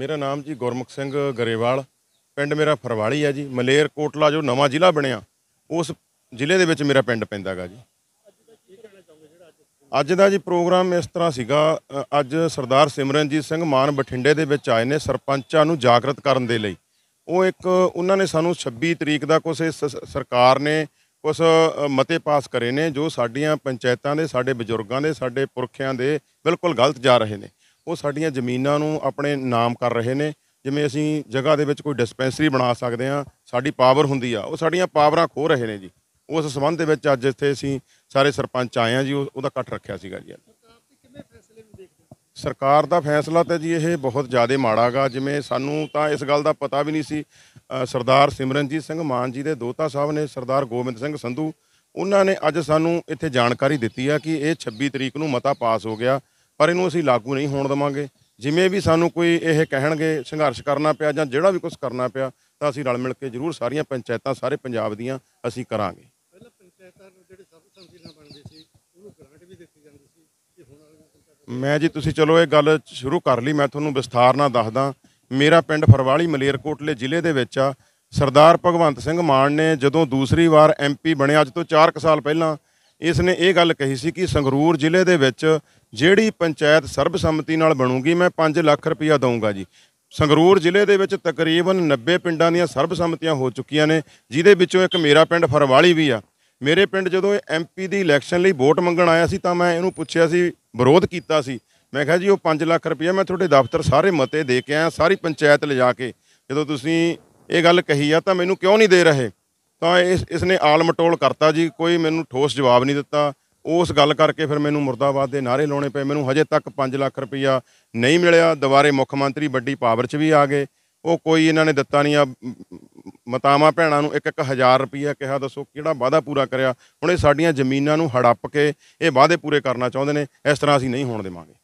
ਮੇਰਾ ਨਾਮ ਜੀ ਗੁਰਮੁਖ ਸਿੰਘ ਗਰੇਵਾਲ ਪਿੰਡ ਮੇਰਾ ਫਰਵਾਲੀ ਆ ਜੀ ਮਲੇਰ ਕੋਟਲਾ ਜੋ ਨਵਾਂ ਜ਼ਿਲ੍ਹਾ ਬਣਿਆ ਉਸ ਜ਼ਿਲ੍ਹੇ ਦੇ ਵਿੱਚ ਮੇਰਾ ਪਿੰਡ ਪੈਂਦਾਗਾ ਜੀ ਅੱਜ ਦਾ ਜੀ ਪ੍ਰੋਗਰਾਮ ਇਸ ਤਰ੍ਹਾਂ ਸੀਗਾ ਅੱਜ ਸਰਦਾਰ ਸਿਮਰਨਜੀਤ ਸਿੰਘ ਮਾਨ ਬਠਿੰਡੇ ਦੇ ਵਿੱਚ ਆਏ ਨੇ ਸਰਪੰਚਾਂ ਨੂੰ ਜਾਗਰਤ ਕਰਨ ਦੇ ਲਈ ਉਹ ਇੱਕ ਉਹਨਾਂ ਨੇ ਸਾਨੂੰ 26 ਤਰੀਕ ਦਾ ਕੁਝ ਸਰਕਾਰ ਨੇ ਕੁਝ ਮਤੇ ਪਾਸ ਕਰੇ ਨੇ ਜੋ ਸਾਡੀਆਂ ਪੰਚਾਇਤਾਂ ਦੇ ਸਾਡੇ ਬਜ਼ੁਰਗਾਂ ਦੇ ਸਾਡੇ ਪੁਰਖਿਆਂ ਦੇ ਬਿਲਕੁਲ ਗਲਤ ਜਾ ਰਹੇ ਨੇ ਉਹ ਸਾਡੀਆਂ ਜ਼ਮੀਨਾਂ ਨੂੰ ਆਪਣੇ ਨਾਮ ਕਰ ਰਹੇ ਨੇ ਜਿਵੇਂ ਅਸੀਂ ਜਗ੍ਹਾ ਦੇ ਵਿੱਚ ਕੋਈ ਡਿਸਪੈਂਸਰੀ ਬਣਾ ਸਕਦੇ ਆ ਸਾਡੀ ਪਾਵਰ ਹੁੰਦੀ ਆ ਉਹ ਸਾਡੀਆਂ ਪਾਵਰਾਂ ਖੋ ਰਹੇ ਨੇ ਜੀ ਉਸ ਸਬੰਧ ਦੇ ਵਿੱਚ ਅੱਜ ਇੱਥੇ ਅਸੀਂ ਸਾਰੇ ਸਰਪੰਚ ਆਏ ਆ ਜੀ ਉਹਦਾ ਕੱਟ ਰੱਖਿਆ ਸੀਗਾ ਜੀ ਸਰਕਾਰ ਦਾ ਫੈਸਲਾ ਤਾਂ ਜੀ ਇਹ ਬਹੁਤ ਜ਼ਿਆਦਾ ਮਾੜਾਗਾ ਜਿਵੇਂ ਸਾਨੂੰ ਤਾਂ ਇਸ ਗੱਲ ਦਾ ਪਤਾ ਵੀ ਨਹੀਂ ਸੀ ਸਰਦਾਰ ਸਿਮਰਨਜੀਤ ਸਿੰਘ ਮਾਨ ਜੀ ਦੇ ਦੋਤਾ ਸਾਹਿਬ ਨੇ ਸਰਦਾਰ ਗੋਬਿੰਦ ਸਿੰਘ ਸੰਧੂ ਉਹਨਾਂ ਨੇ ਅੱਜ ਸਾਨੂੰ ਇੱਥੇ ਜਾਣਕਾਰੀ ਦਿੱਤੀ ਆ ਕਿ ਇਹ 26 ਤਰੀਕ ਨੂੰ ਮਤਾ ਪਾਸ ਹੋ ਗਿਆ ਪਰ ਇਹਨੂੰ ਅਸੀਂ ਲਾਗੂ ਨਹੀਂ ਹੋਣ ਦਵਾਂਗੇ ਜਿਵੇਂ ਵੀ ਸਾਨੂੰ ਕੋਈ ਇਹ ਕਹਿਣਗੇ ਸੰਘਰਸ਼ ਕਰਨਾ ਪਿਆ ਜਾਂ ਜਿਹੜਾ ਵੀ ਕੁਝ ਕਰਨਾ ਪਿਆ ਤਾਂ ਅਸੀਂ ਰਲ ਮਿਲ ਕੇ ਜ਼ਰੂਰ ਸਾਰੀਆਂ ਪੰਚਾਇਤਾਂ ਸਾਰੇ ਪੰਜਾਬ ਦੀਆਂ ਅਸੀਂ ਕਰਾਂਗੇ ਪਹਿਲਾਂ ਪੰਚਾਇਤਾਂ ਨੂੰ ਜਿਹੜੇ ਸਭ ਬਣਦੇ ਸੀ ਉਹਨੂੰ ਗ੍ਰਾਂਟ ਵੀ ਦਿੱਤੀ ਜਾਂਦੀ ਸੀ ਕਿ ਹੁਣ ਵਾਲੀਆਂ ਮੈਂ ਜੀ ਤੁਸੀਂ ਚਲੋ ਇਹ ਗੱਲ ਸ਼ੁਰੂ ਕਰ ਲਈ ਮੈਂ ਤੁਹਾਨੂੰ ਵਿਸਥਾਰ ਨਾਲ ਦੱਸਦਾ ਮੇਰਾ ਪਿੰਡ ਫਰਵਾਲੀ ਮਲੇਰਕੋਟਲੇ ਜ਼ਿਲ੍ਹੇ ਦੇ ਵਿੱਚ ਆ ਸਰਦਾਰ ਭਗਵੰਤ ਸਿੰਘ ਮਾਨ ਨੇ ਜਦੋਂ ਦੂਸਰੀ ਵਾਰ ਐਮਪੀ ਬਣਿਆ ਅੱਜ ਤੋਂ 4 ਸਾਲ ਪਹਿਲਾਂ ਇਸ ਨੇ ਇਹ ਗੱਲ ਕਹੀ ਸੀ ਕਿ ਸੰਗਰੂਰ ਜ਼ਿਲ੍ਹੇ ਦੇ ਵਿੱਚ ਜਿਹੜੀ ਪੰਚਾਇਤ ਸਰਬਸੰਮਤੀ ਨਾਲ ਬਣੂਗੀ ਮੈਂ 5 ਲੱਖ ਰੁਪਇਆ ਦਊਂਗਾ ਜੀ ਸੰਗਰੂਰ ਜ਼ਿਲ੍ਹੇ ਦੇ ਵਿੱਚ ਤਕਰੀਬਨ 90 ਪਿੰਡਾਂ ਦੀਆਂ ਸਰਬਸੰਮਤੀਆਂ ਹੋ ਚੁੱਕੀਆਂ ਨੇ ਜਿਹਦੇ ਵਿੱਚੋਂ ਇੱਕ ਮੇਰਾ ਪਿੰਡ ਫਰਵਾਲੀ ਵੀ ਆ ਮੇਰੇ ਪਿੰਡ ਜਦੋਂ ਇਹ ਐਮਪੀ ਦੀ ਇਲੈਕਸ਼ਨ ਲਈ ਵੋਟ ਮੰਗਣ ਆਇਆ ਸੀ ਤਾਂ ਮੈਂ ਇਹਨੂੰ ਪੁੱਛਿਆ ਸੀ ਵਿਰੋਧ ਕੀਤਾ ਸੀ ਮੈਂ ਕਿਹਾ ਜੀ ਉਹ 5 ਲੱਖ ਰੁਪਇਆ ਮੈਂ ਤੁਹਾਡੇ ਦਫ਼ਤਰ ਸਾਰੇ ਮਤੇ ਦੇ ਕੇ ਆਇਆ ਸਾਰੀ ਪੰਚਾਇਤ ਲਿਜਾ ਕੇ ਜਦੋਂ ਤੁਸੀਂ ਇਹ ਗੱਲ ਕਹੀ ਆ ਤਾਂ ਮੈਨੂੰ ਕਿਉਂ ਨਹੀਂ ਦੇ ਰਹੇ ਤਾਂ ਇਸ ਇਸ ਨੇ ਆਲਮਟੋਲ ਕਰਤਾ ਜੀ ਕੋਈ ਮੈਨੂੰ ਠੋਸ ਜਵਾਬ ਨਹੀਂ ਦਿੱਤਾ ਉਸ ਗੱਲ ਕਰਕੇ ਫਿਰ ਮੈਨੂੰ ਮੁਰਦਾਬਾਦ ਦੇ ਨਾਰੇ ਲਾਉਣੇ ਪਏ ਮੈਨੂੰ ਹਜੇ ਤੱਕ 5 ਲੱਖ ਰੁਪਇਆ ਨਹੀਂ ਮਿਲਿਆ ਦੁਬਾਰੇ ਮੁੱਖ ਮੰਤਰੀ ਵੱਡੀ ਪਾਵਰ 'ਚ ਵੀ ਆ ਗਏ ਉਹ ਕੋਈ ਇਹਨਾਂ ਨੇ ਦਿੱਤਾ ਨਹੀਂ ਆ ਮਤਾਮਾ ਭੈਣਾਂ ਨੂੰ 1-1000 ਰੁਪਇਆ ਕਿਹਾ ਦੱਸੋ ਕਿਹੜਾ ਵਾਅਦਾ ਪੂਰਾ ਕਰਿਆ ਹੁਣ ਇਹ ਸਾਡੀਆਂ ਜ਼ਮੀਨਾਂ ਨੂੰ ਹੜੱਪ ਕੇ ਇਹ ਵਾਅਦੇ ਪੂਰੇ ਕਰਨਾ ਚਾਹੁੰਦੇ ਨੇ ਇਸ ਤਰ੍ਹਾਂ ਅਸੀਂ ਨਹੀਂ ਹੋਣ ਦੇਵਾਂਗੇ